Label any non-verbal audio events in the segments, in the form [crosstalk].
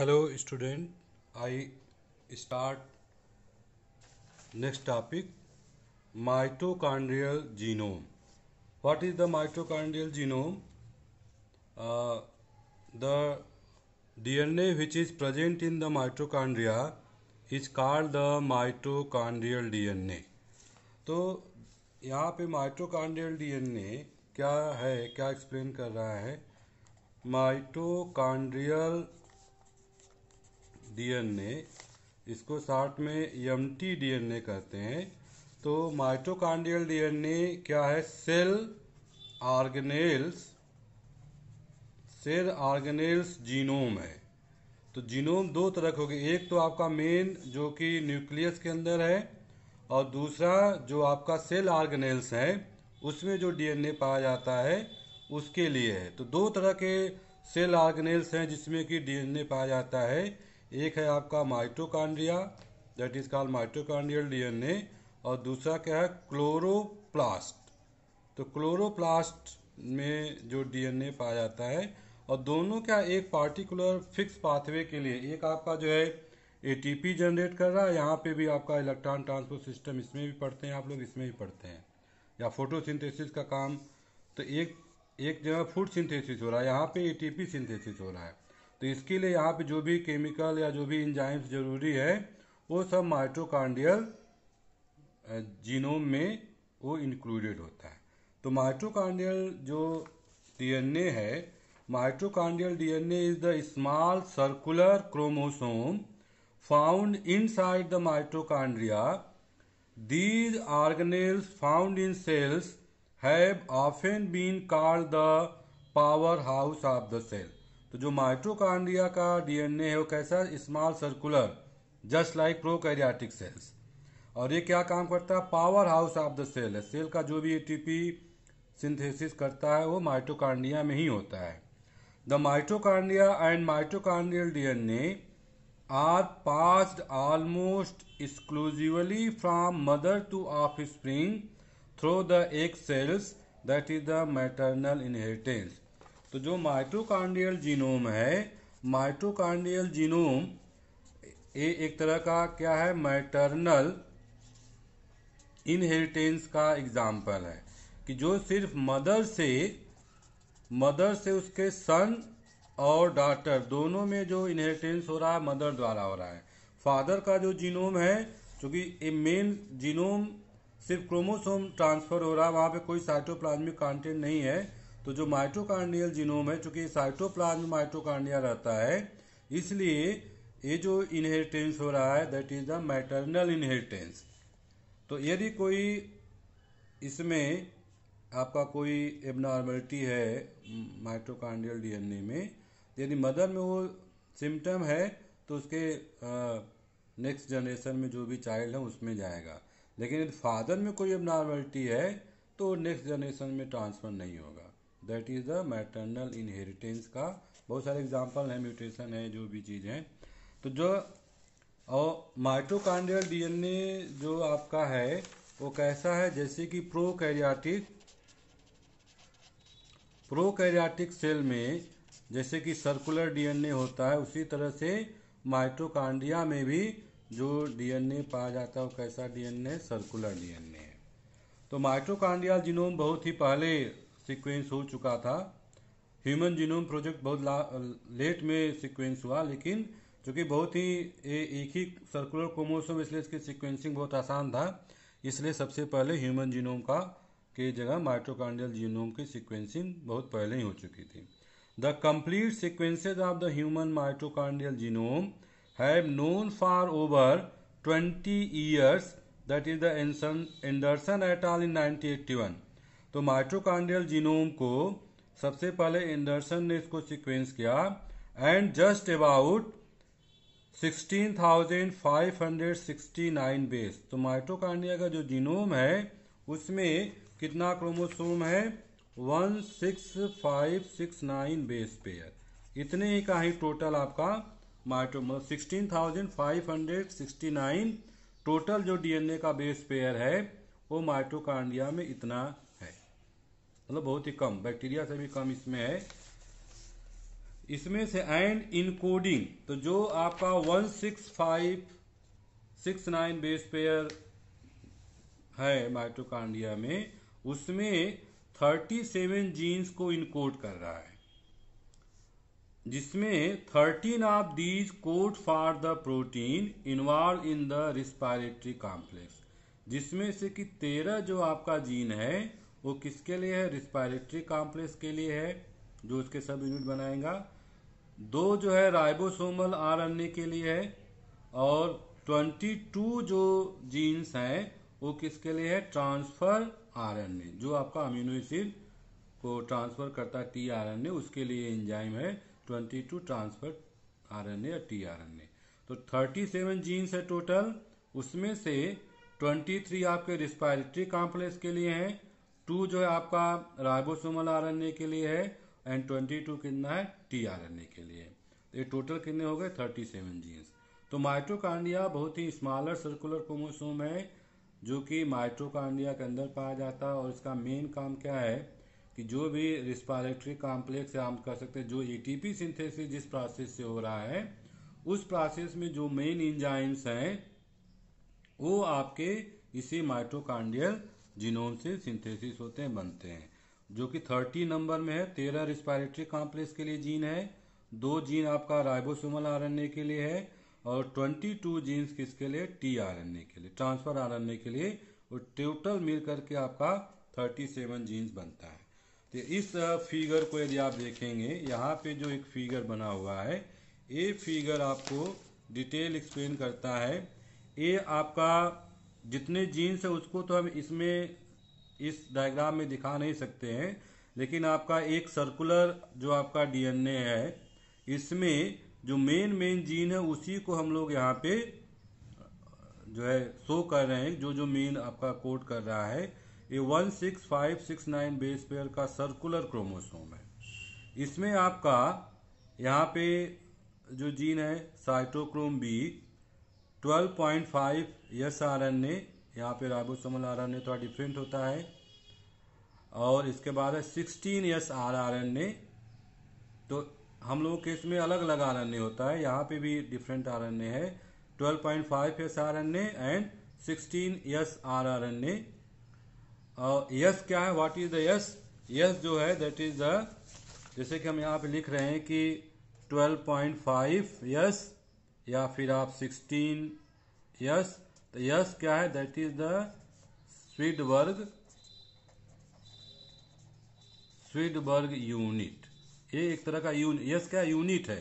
hello student I start next topic mitochondrial genome what is the mitochondrial genome the DNA which is present in the mitochondria is called the mitochondrial DNA तो यहाँ पे mitochondrial DNA क्या है क्या explain कर रहा है mitochondrial DNA इसको शॉर्ट में एम e टी डीएनए कहते हैं तो माइटोकांड्रियल डीएनए क्या है cell organelles cell organelles genome है तो जीनोम दो तरह के हो गए एक तो आपका मेन जो कि न्यूक्लियस के अंदर है और दूसरा जो आपका सेल ऑर्गेनेल्स है उसमें जो डीएनए पाया जाता है उसके लिए है तो दो तरह के सेल ऑर्गेनेल्स हैं जिसमें कि डीएनए पाया जाता है एक है आपका mitochondria that is called mitochondrial DNA और दूसरा क्या है क्लोरोप्लास्ट तो क्लोरोप्लास्ट में जो डीएनए पाया जाता है और दोनों क्या एक पार्टिकुलर फिक्स पाथवे के लिए एक आपका जो है एटीपी जनरेट कर रहा है यहाँ पे भी आपका इलेक्ट्रॉन ट्रांसपोर्ट सिस्टम इसमें भी पढ़ते हैं आप लोग इसमें भी पढ़ते हैं या फोटोसिंथेसिस का काम तो एक एक जगह फूड सिंथेसिस हो रहा है यहाँ पे एटीपी सिंथेसिस हो रहा है तो इसके लिए यहाँ पे जो भी केमिकल या जो भी इंजाइम्स जरूरी है वो सब माइट्रोकार्डियल जीनोम में वो इंक्लूडेड होता है तो माइट्रोकांडियल जो डीएनए है mitochondrial DNA is the small circular chromosome found inside the mitochondria these These found in cells have often been called the powerhouse of the cell तो जो माइट्रोकांड्रिया का डीएनए है वो कैसा small circular just like prokaryotic cells और ये क्या काम करता है powerhouse of the cell है सेल का जो भी एटीपी सिंथेसिस करता है वो माइट्रोकांड्रिया में ही होता है the mitochondria and mitochondrial DNA are passed almost exclusively from mother to offspring through the egg cells that is the maternal inheritance तो जो माइटोकार्डियल जीनोम है माइटोकार्डियल जीनोम ये एक तरह का क्या है मैटरनल इनहेरिटेंस का एग्जाम्पल है कि जो सिर्फ मदर से मदर से उसके सन और डॉटर दोनों में जो इनहेरिटेंस हो रहा है मदर द्वारा हो रहा है फादर का जो जीनोम है चूँकि ये मेन जीनोम सिर्फ क्रोमोसोम ट्रांसफर हो रहा है वहाँ पे कोई साइटोप्लाज्मिक कंटेंट नहीं है तो जो माइटोकार्नियल जीनोम है चूंकि साइटोप्लाज्म माइटोकार्निया रहता है इसलिए ये जो इनहेरिटेंस हो रहा है that is the maternal inheritance तो यदि कोई इसमें आपका कोई एबनॉर्मलिटी है माइटोकार्डियल डीएनए में यदि मदर में वो सिम्टम है तो उसके नेक्स्ट जनरेशन में जो भी चाइल्ड है उसमें जाएगा लेकिन यदि फादर में कोई एबनॉर्मलिटी है तो नेक्स्ट जनरेशन में ट्रांसफ़र नहीं होगा that is the maternal inheritance का बहुत सारे एग्जाम्पल हैं म्यूटेशन है जो भी चीज़ हैं तो जो और एन डीएनए जो आपका है वो कैसा है जैसे कि प्रोकैरियोटिक प्रोकैरियोटिक सेल में जैसे कि सर्कुलर डीएनए होता है उसी तरह से माइटोकांड्रिया में भी जो डीएनए पाया जाता है वो कैसा डीएनए सर्कुलर डीएनए है तो माइटोकांड्रियल जीनोम बहुत ही पहले सीक्वेंस हो चुका था ह्यूमन जीनोम प्रोजेक्ट बहुत लेट में सीक्वेंस हुआ लेकिन चूँकि बहुत ही ए, एक ही सर्कुलर कोमोसोम इसलिए इसकी सीक्वेंसिंग बहुत आसान था इसलिए सबसे पहले ह्यूमन जीनोम का के जगह माइट्रोकॉन्डियल जीनोम की सीक्वेंसिंग बहुत पहले ही हो चुकी थी the complete sequences of the human mitochondrial genome have known for over twenty years is the that Anderson et al in nineteen eighty one तो माइट्रोकॉन्ड्रियल जीनोम को सबसे पहले एंडरसन ने इसको सीक्वेंस किया एंड जस्ट अबाउट 16,569 बेस तो mitochondria का जो जीनोम है उसमें कितना क्रोमोसोम है 16569 बेस पेयर इतने ही का ही टोटल आपका माइट्रो मतलब सिक्सटीन टोटल जो डीएनए का बेस पेयर है वो माइट्रोकॉन्ड्रिया में इतना मतलब बहुत ही कम बैक्टीरिया से भी कम इसमें है इसमें से एंड इनकोडिंग तो जो आपका one six five six nine base pair है माइट्रोकांडिया में उसमें थर्टी सेवन जीन्स को इनकोड कर रहा है जिसमें thirteen of these code for the protein involved in the respiratory complex जिसमें से कि तेरह जो आपका जीन है वो किसके लिए है रिस्पायरेटरी कॉम्प्लेक्स के लिए है जो उसके सब यूनिट बनाएगा दो जो है राइबोसोमल आर के लिए है और 22 जो जीन्स हैं वो किसके लिए है ट्रांसफर आर जो आपका अम्यूनो एसिड को ट्रांसफर करता है टी आर एन ए उसके लिए एंजाइम है 22 transfer R N A T R N A तो 37 जीन्स है टोटल उसमें से 23 आपके रिस्पायरेटरी कॉम्प्लेक्स के लिए हैं टू जो है आपका राइबोसोमल आरएनए के लिए है एंड ट्वेंटी टू कितना है टी आर एन ए के लिए तो ये टोटल कितने हो गए थर्टी सेवन जीन्स तो माइट्रोकांडिया बहुत ही स्मॉलर सर्कुलर क्रोमोसोम है जो कि माइट्रोकांडिया के अंदर पाया जाता है और इसका मेन काम क्या है कि जो भी रिस्पायरेटरी कॉम्प्लेक्स हम कर सकते हैं जो एटीपी e सिंथेसिस जिस प्रोसेस से हो रहा है उस प्रोसेस में जो मेन इंजाइम्स हैं वो आपके इसी माइट्रोकांडियल जीनोम से सिंथेसिस होते हैं बनते हैं जो कि थर्टी नंबर में है तेरह रिस्पायरेटरी कॉम्प्लेक्स के लिए जीन है दो जीन आपका राइबोसोमल आरएनए के लिए है और ट्वेंटी टू जीन्स किसके लिए टी आर के लिए ट्रांसफर आर के लिए और टोटल मिल करके आपका थर्टी सेवन जीन्स बनता है तो इस फिगर को यदि आप देखेंगे यहाँ पे जो एक फिगर बना हुआ है ये फिगर आपको डिटेल एक्सप्लेन करता है ये आपका जितने जीन्स है उसको तो हम इसमें इस डायग्राम में दिखा नहीं सकते हैं लेकिन आपका एक सर्कुलर जो आपका डीएनए है इसमें जो मेन मेन जीन है उसी को हम लोग यहाँ पे जो है शो कर रहे हैं जो जो मेन आपका कोड कर रहा है ये one six five six nine base pair का सर्कुलर क्रोमोसोम है इसमें आपका यहाँ पे जो जीन है cytochrome B 12.5 S R N A यहाँ पे राइबोसोमल आर एन ए थोड़ा डिफरेंट होता है और इसके बाद है 16 S R R N A तो हम लोगों के इसमें अलग अलग आर एन ए होता है यहाँ पे भी डिफरेंट आर एन ए है 12.5 S R N A and 16 S R R N A और यस क्या है what is the S S जो है दैट इज द जैसे कि हम यहाँ पे लिख रहे हैं कि 12.5 यस या फिर आप सिक्सटीन यस तो यस क्या है दैट इज द स्वीड वर्ग स्वीड वर्ग यूनिट ये एक तरह का यूनिट यस क्या यूनिट है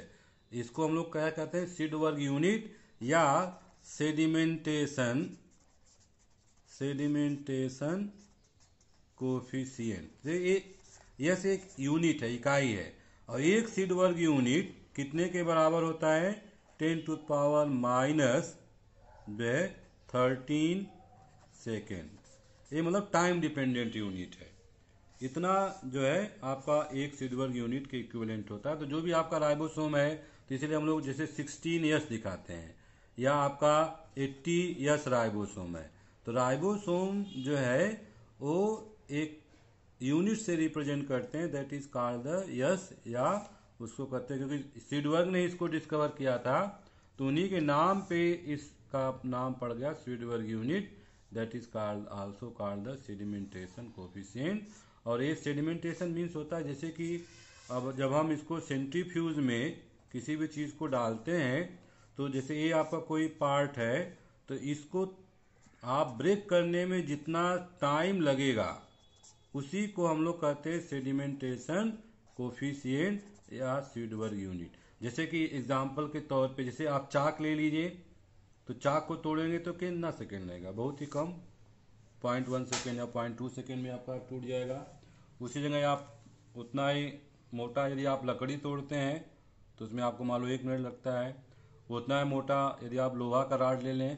इसको हम लोग क्या कहते हैं स्वीड वर्ग यूनिट या सेडिमेंटेशन सेडिमेंटेशन कोफिशियंट ये यस एक यूनिट है इकाई है और एक सीड वर्ग यूनिट कितने के बराबर होता है टेन टू पावर माइनस जो है थर्टीन सेकेंड ये मतलब टाइम डिपेंडेंट यूनिट है इतना जो है आपका एक सिडवर्ग यूनिट के इक्विवेलेंट होता है तो जो भी आपका राइबोसोम है तो इसलिए हम लोग जैसे 16 यस दिखाते हैं या आपका 80 यस राइबोसोम है तो राइबोसोम जो है वो एक यूनिट से रिप्रेजेंट करते हैं that is called the S या उसको कहते हैं क्योंकि सीडवर्ग ने इसको डिस्कवर किया था तो उन्हीं के नाम पे इसका नाम पड़ गया Svedberg unit that is called also called the sedimentation coefficient और ये सेडिमेंटेशन मीन्स होता है जैसे कि अब जब हम इसको सेंट्रीफ्यूज में किसी भी चीज़ को डालते हैं तो जैसे ये आपका कोई पार्ट है तो इसको आप ब्रेक करने में जितना टाइम लगेगा उसी को हम लोग कहते हैं सेडिमेंटेशन कोफिशियंट या सीड वर्ग यूनिट जैसे कि एग्जाम्पल के तौर पे जैसे आप चाक ले लीजिए तो चाक को तोड़ेंगे तो कितना सेकेंड लगेगा बहुत ही कम पॉइंट वन सेकेंड या पॉइंट टू सेकेंड में आपका टूट जाएगा उसी जगह आप उतना ही मोटा यदि आप लकड़ी तोड़ते हैं तो उसमें आपको मान लो एक मिनट लगता है उतना ही मोटा यदि आप लोहा का राड ले लें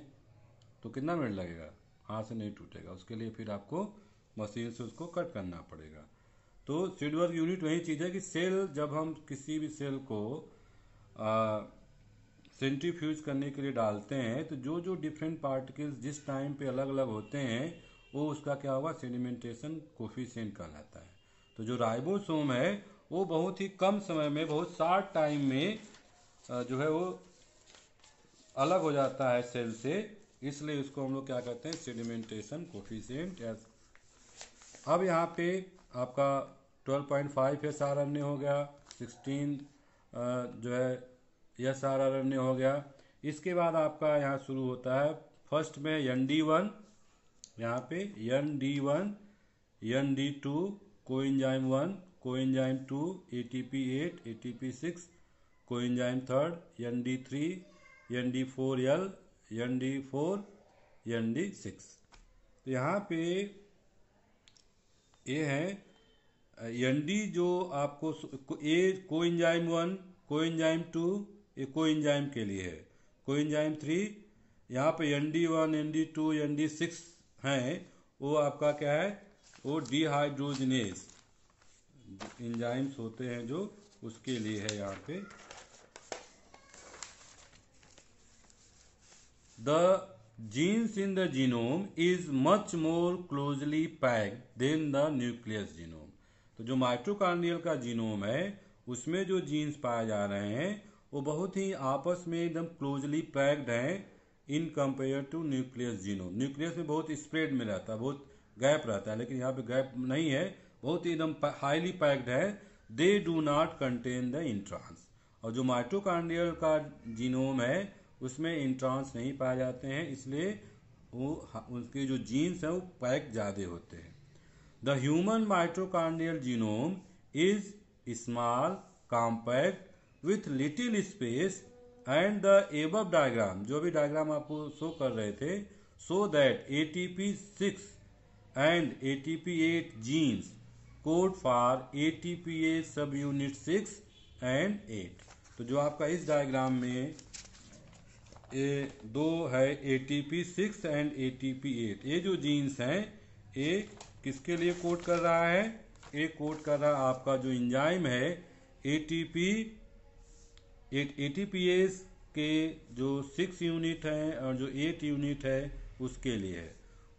तो कितना मिनट लगेगा हाथ से नहीं टूटेगा उसके लिए फिर आपको मशीन से उसको कट करना पड़ेगा तो सीडवर्क यूनिट वही चीज़ है कि सेल जब हम किसी भी सेल को सेंट्रीफ्यूज करने के लिए डालते हैं तो जो जो डिफरेंट पार्टिकल्स जिस टाइम पे अलग अलग होते हैं वो उसका क्या होगा सेडिमेंटेशन कोफिशियंट कहलाता है तो जो राइबोसोम है वो बहुत ही कम समय में बहुत शार्ट टाइम में जो है वो अलग हो जाता है सेल से इसलिए उसको हम लोग क्या कहते हैं सेडिमेंटेशन कोफिशियंट अब यहाँ पे आपका twelve point five S R N A हो गया सिक्सटीन जो है आर आर एन ए हो गया इसके बाद आपका यहाँ शुरू होता है फर्स्ट में एन डी वन यहाँ पे N D one N D two coenzyme one coenzyme two A T P eight A T P six coenzyme third N D three N D four L N D four N D six तो यहाँ पे ये हैं ND जो आपको uh coenzyme one coenzyme two ये को enzyme के लिए है को इंजाइम थ्री यहाँ पे N D one N D two N D six हैं वो आपका क्या है वो डिहाइड्रोजनेस इंजाइम्स होते हैं जो उसके लिए है यहाँ पे the genes in the genome is much more closely pack than the nucleus genome तो जो माइट्रोकार्नियल का जीनोम है उसमें जो जीन्स पाए जा रहे हैं वो बहुत ही आपस में एकदम क्लोजली पैक्ड हैं in compare to nucleus genome nucleus में बहुत स्प्रेड में रहता है बहुत गैप रहता है लेकिन यहाँ पे गैप नहीं है बहुत ही एकदम हाईली पैक्ड है they do not contain the introns और जो माइट्रोकार्डियल का जीनोम है उसमें इंट्रांस नहीं पाए जाते हैं इसलिए वो उनके जो जीन्स हैं वो पैक ज़्यादा होते हैं the human mitochondrial genome is small compact with little space and the एब डायग्राम जो भी डायग्राम आपको शो कर रहे थे so that A T P six and A T P eight genes code for A T P A subunit six and eight तो जो आपका इस डायग्राम में ए दो है A T P six and A T P eight ये जो जीन्स हैं ए किसके लिए कोट कर रहा है ए कोड कर रहा आपका जो इंजाइम है एटीपी एटीपीएस के जो सिक्स यूनिट हैं और जो एट यूनिट है उसके लिए है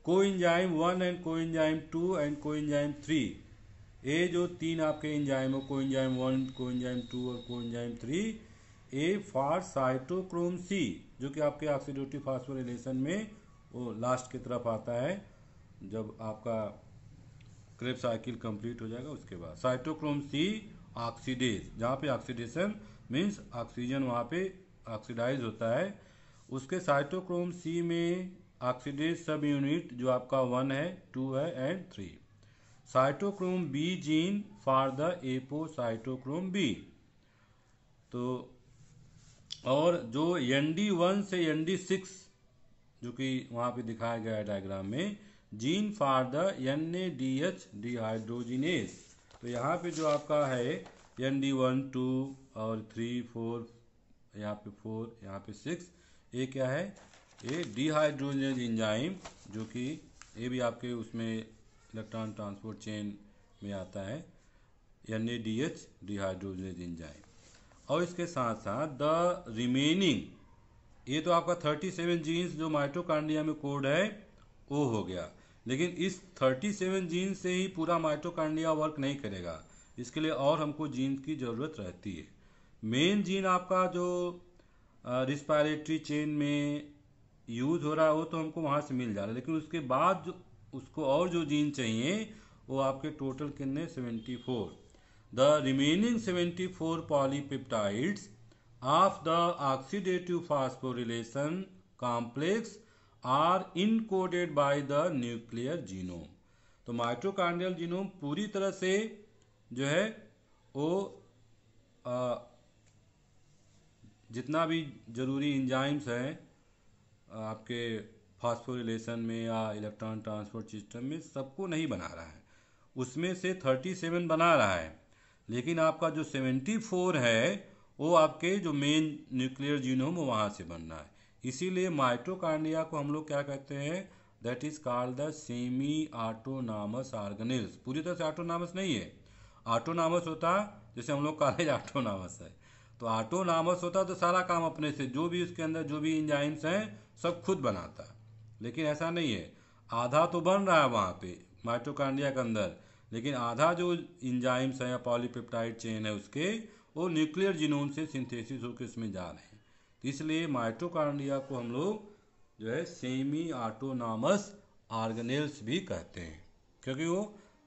coenzyme one and coenzyme two and coenzyme three uh जो तीन आपके enzyme coenzyme one coenzyme two और coenzyme three uh for cytochrome C जो कि आपके ऑक्सीडोटिव फास्फोरिलेशन में वो लास्ट की तरफ आता है जब आपका क्रेप साइकिल कंप्लीट हो जाएगा उसके बाद साइटोक्रोम सी ऑक्सीडेज जहाँ पे ऑक्सीडेशन मीन्स ऑक्सीजन वहाँ पे ऑक्सीडाइज होता है उसके साइटोक्रोम सी में ऑक्सीडेज सब यूनिट जो आपका वन है टू है and three cytochrome B gene for the apo cytochrome B तो और जो एन डी वन से एन डी सिक्स जो कि वहाँ पे दिखाया गया है डायग्राम में gene for the N A D H dehydrogenase तो यहाँ पे जो आपका है एन डी वन टू और थ्री फोर यहाँ पे फोर यहाँ पे सिक्स ये क्या है ये डिहाइड्रोजिनेस इंजाइम जो कि ये भी आपके उसमें इलेक्ट्रॉन ट्रांसपोर्ट चेन में आता है N A D H dehydrogenase enzyme और इसके साथ साथ द रिमेनिंग ये तो आपका 37 जीन्स जो माइटोकांड्रिया में कोड है वो हो गया लेकिन इस 37 जीन से ही पूरा माइटोकांड्रिया वर्क नहीं करेगा इसके लिए और हमको जीन की ज़रूरत रहती है मेन जीन आपका जो रिस्पायरेटरी चेन में यूज हो रहा हो तो हमको वहाँ से मिल जा रहा है लेकिन उसके बाद जो उसको और जो जीन चाहिए वो आपके टोटल कितने 74 the remaining seventy four polypeptides of the oxidative phosphorylation complex are encoded by the nuclear genome तो माइट्रोकांड्रियल जीनोम पूरी तरह से जो है वो आ, जितना भी जरूरी इंजाइम्स हैं आपके फास्फोरिलेशन में या इलेक्ट्रॉन ट्रांसपोर्ट सिस्टम में सबको नहीं बना रहा है उसमें से थर्टी सेवन बना रहा है लेकिन आपका जो सेवेंटी फोर है वो आपके जो मेन न्यूक्लियर जीनोम वहाँ से बन रहा है इसीलिए माइटोकार्डिया को हम लोग क्या कहते हैं that is called the semi autonomous organelles पूरी तरह से ऑटोनामस नहीं है ऑटोनामस होता जैसे हम लोग कॉलेज ऑटोनामस है तो ऑटोनामस होता तो सारा काम अपने से जो भी उसके अंदर जो भी इंजाइम्स हैं सब खुद बनाता लेकिन ऐसा नहीं है आधा तो बन रहा है वहाँ पे माइटोकांडिया के अंदर लेकिन आधा जो इंजाइम्स हैं या पॉलीपेप्टाइड चेन है उसके वो न्यूक्लियर जीनोम से सिंथेसिस होकर उसमें जा रहे हैं इसलिए माइटोकांड्रिया को हम लोग जो है सेमी ऑटोनॉमस ऑर्गेनेल्स भी कहते हैं क्योंकि वो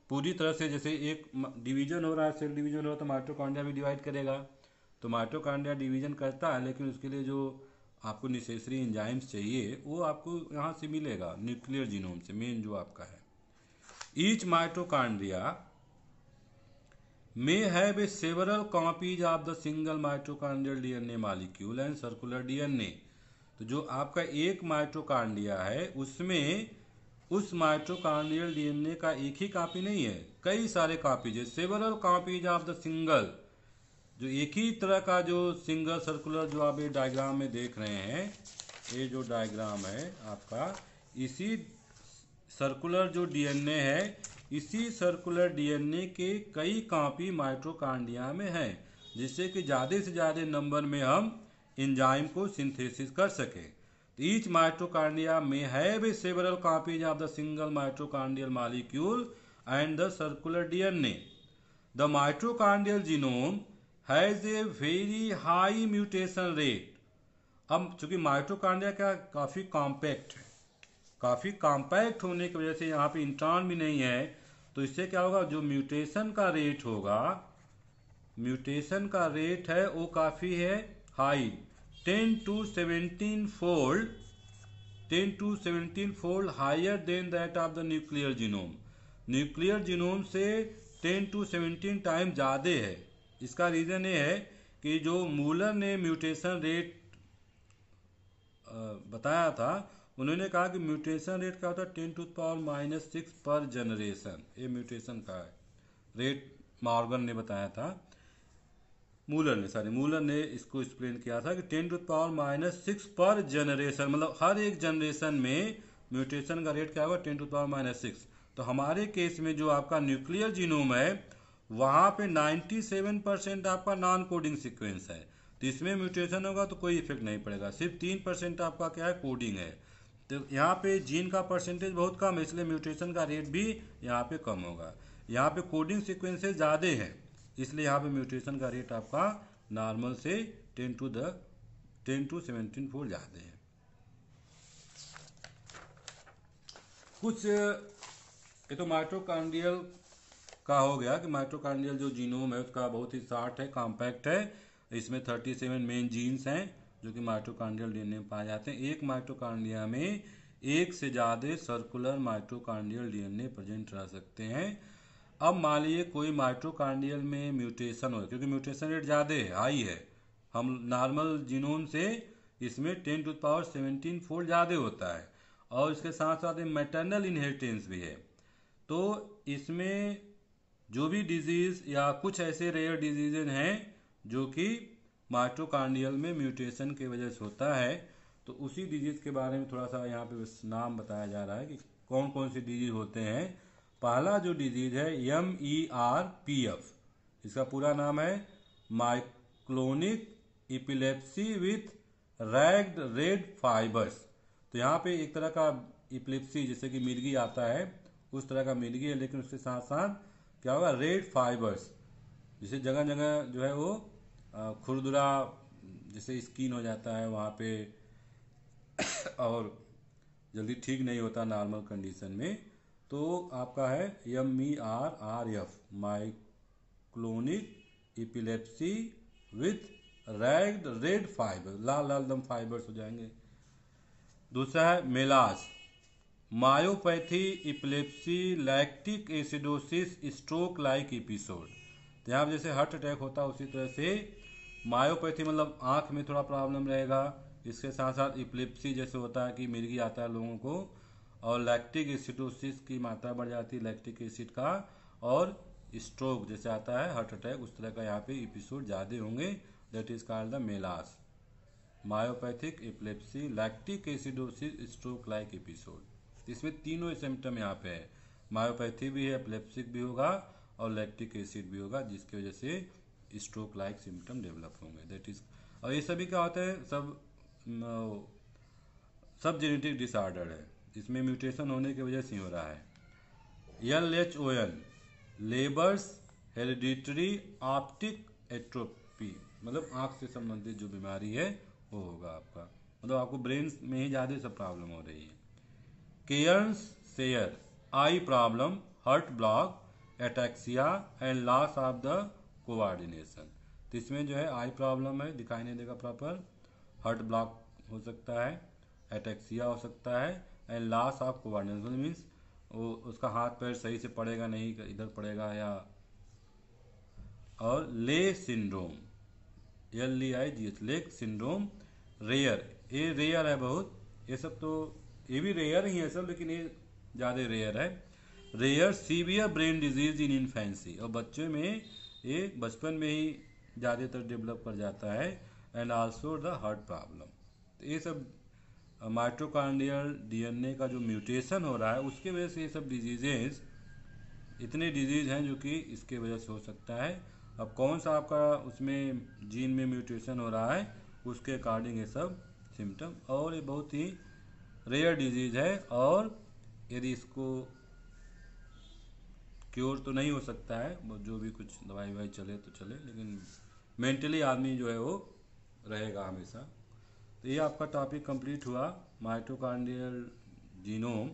पूरी तरह से जैसे एक डिवीजन हो रहा है सेल डिवीजन हो रहा है तो माइटोकांड्रिया भी डिवाइड करेगा तो माइटोकांड्रिया डिवीजन करता है लेकिन उसके लिए जो आपको निसेसरी इंजाइम्स चाहिए वो आपको यहाँ से मिलेगा न्यूक्लियर जीनोम से मेन जो आपका है each mitochondria may have a several copies of the single mitochondrial DNA molecule and circular DNA तो जो आपका एक माइट्रोकांडिया है उसमें उस एन डीएनए का एक ही कॉपी नहीं है कई सारे कॉपीज है several copies of the single जो एक ही तरह का जो सिंगल सर्कुलर जो आप ये डायग्राम में देख रहे हैं ये जो डायग्राम है आपका इसी सर्कुलर जो डीएनए है इसी सर्कुलर डीएनए के कई कापी माइट्रोकांडिया में हैं जिससे कि ज़्यादा से ज़्यादा नंबर में हम इंजाइम को सिंथेसिस कर सकें तो ईच माइट्रोकांडिया में have several copies of the single mitochondrial molecule and the circular DNA the mitochondrial genome has a very high mutation rate अब चूंकि माइट्रोकांडिया क्या काफ़ी कॉम्पैक्ट है काफ़ी कॉम्पैक्ट होने की वजह से यहाँ पे इंट्रॉन भी नहीं है तो इससे क्या होगा जो म्यूटेशन का रेट होगा म्यूटेशन का रेट है वो काफ़ी है high ten to seventeen fold ten to seventeen fold higher than that of the nuclear genome nuclear genome से टेन टू सेवेंटीन टाइम ज़्यादा है इसका रीज़न ये है कि जो मूलर ने म्यूटेशन रेट बताया था उन्होंने कहा कि म्यूटेशन रेट क्या होता है ten to power minus six per generation ये म्यूटेशन का है रेट मॉर्गन ने बताया था मूलर ने सॉरी मूलर ने इसको एक्सप्लेन किया था कि ten to power minus six per generation मतलब हर एक जनरेशन में म्यूटेशन का रेट क्या होगा ten to power minus six तो हमारे केस में जो आपका न्यूक्लियर जीनोम है वहाँ पे 97 परसेंट आपका नॉन कोडिंग सीक्वेंस है तो इसमें म्यूटेशन होगा तो कोई इफेक्ट नहीं पड़ेगा सिर्फ तीन परसेंट आपका क्या है कोडिंग है तो यहाँ पे जीन का परसेंटेज बहुत कम है इसलिए म्यूटेशन का रेट भी यहाँ पे कम होगा यहाँ पे कोडिंग सिक्वेंसेज ज़्यादा है इसलिए यहाँ पे म्यूटेशन का रेट आपका नॉर्मल से ten to the ten to seventeen fold ज़्यादा है कुछ ये तो माइट्रोकांड्रियल का हो गया कि माइट्रोकांड्रियल जो जीनोम है उसका बहुत ही शार्ट है कॉम्पैक्ट है इसमें थर्टी सेवन मेन जीन्स हैं जो कि माइट्रोकांड्रियल डीएनए में पाए जाते हैं एक माइट्रोकांड्रिया में एक से ज़्यादा सर्कुलर माइट्रोकांड्रियल डीएनए प्रेजेंट रह सकते हैं अब मान लीजिए कोई माइट्रोकांड्रियल में म्यूटेशन हो क्योंकि म्यूटेशन रेट ज़्यादा है हाई है हम नॉर्मल जीनोम से इसमें ten to power seventeen fold ज़्यादा होता है और इसके साथ साथ मैटर्नल इनहेरिटेंस भी है तो इसमें जो भी डिजीज़ या कुछ ऐसे रेयर डिजीज़ हैं जो कि माइट्रोकॉन्डियल में म्यूटेशन के वजह से होता है तो उसी डिजीज के बारे में थोड़ा सा यहाँ पे नाम बताया जा रहा है कि कौन कौन से डिजीज होते हैं पहला जो डिजीज है M E R P F इसका पूरा नाम है myoclonic epilepsy with ragged red fibres तो यहाँ पे एक तरह का इपिलेप्सी जैसे कि मिर्गी आता है उस तरह का मिर्गी है लेकिन उसके साथ साथ क्या होगा रेड फाइबर्स जिसे जगह जगह जो है वो खुरदुरा जैसे स्किन हो जाता है वहाँ पे [coughs] और जल्दी ठीक नहीं होता नॉर्मल कंडीशन में तो आपका है M E R R F myoclonic epilepsy with red red fibre लाल लाल दम फाइबर्स हो जाएंगे दूसरा है MELAS myopathy epilepsy lactic acidosis stroke like episode यहाँ जैसे हार्ट अटैक होता है उसी तरह से मायोपैथी मतलब आंख में थोड़ा प्रॉब्लम रहेगा इसके साथ साथ इपलिप्सी जैसे होता है कि मिर्गी आता है लोगों को और लैक्टिक एसिडोसिस की मात्रा बढ़ जाती है लैक्टिक एसिड का और स्ट्रोक जैसे आता है हार्ट अटैक उस तरह का यहाँ पे एपिसोड ज़्यादा होंगे that is called the MELAS myopathic epilepsy lactic acidosis stroke like episode इसमें तीनों सिम्टम यहाँ पे है मायोपैथी भी है एपलेप्सिक भी होगा और लैक्टिक एसिड भी होगा जिसकी वजह से स्ट्रोक लाइक सिम्टम डेवलप होंगे दैट इज और ये सभी क्या होता है सब सब जेनेटिक डिसऑर्डर है इसमें म्यूटेशन होने की वजह से हो रहा है L H O L Leber's hereditary optic atrophy मतलब आँख से संबंधित जो बीमारी है वो होगा आपका मतलब आपको ब्रेन में ही ज़्यादा सब प्रॉब्लम हो रही है Kearns Sayre eye problem heart block ataxia and loss of the coordination तो इसमें जो है आई प्रॉब्लम है दिखाई नहीं देगा प्रॉपर हर्ट ब्लॉक हो सकता है एटेक्सिया हो सकता है and loss of coordination means वो उसका हाथ पैर सही से पड़ेगा नहीं इधर पड़ेगा या और Leigh syndrome L E I G H Leigh syndrome rare ये रेयर है बहुत ये सब तो ये भी रेयर ही है सब लेकिन ये ज़्यादा रेयर है rare severe brain disease in infancy और बच्चे में ये बचपन में ही ज़्यादातर डेवलप कर जाता है and also the heart problem तो ये सब माइट्रोकॉन्डियल डीएनए का जो म्यूटेशन हो रहा है उसके वजह से ये सब डिजीजेज इतने डिजीज़ हैं जो कि इसके वजह से हो सकता है अब कौन सा आपका उसमें जीन में म्यूटेशन हो रहा है उसके अकॉर्डिंग ये सब सिम्टम और ये बहुत ही रेयर डिजीज़ है और यदि इसको क्योर तो नहीं हो सकता है जो भी कुछ दवाई ववाई चले तो चले लेकिन मेंटली आदमी जो है वो रहेगा हमेशा तो ये आपका टॉपिक कंप्लीट हुआ माइटोकांड्रियल जीनोम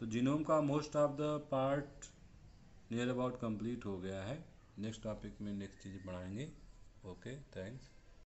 तो जीनोम का most of the part near about complete हो गया है नेक्स्ट टॉपिक में नेक्स्ट चीज़ बढ़ाएंगे ओके थैंक्स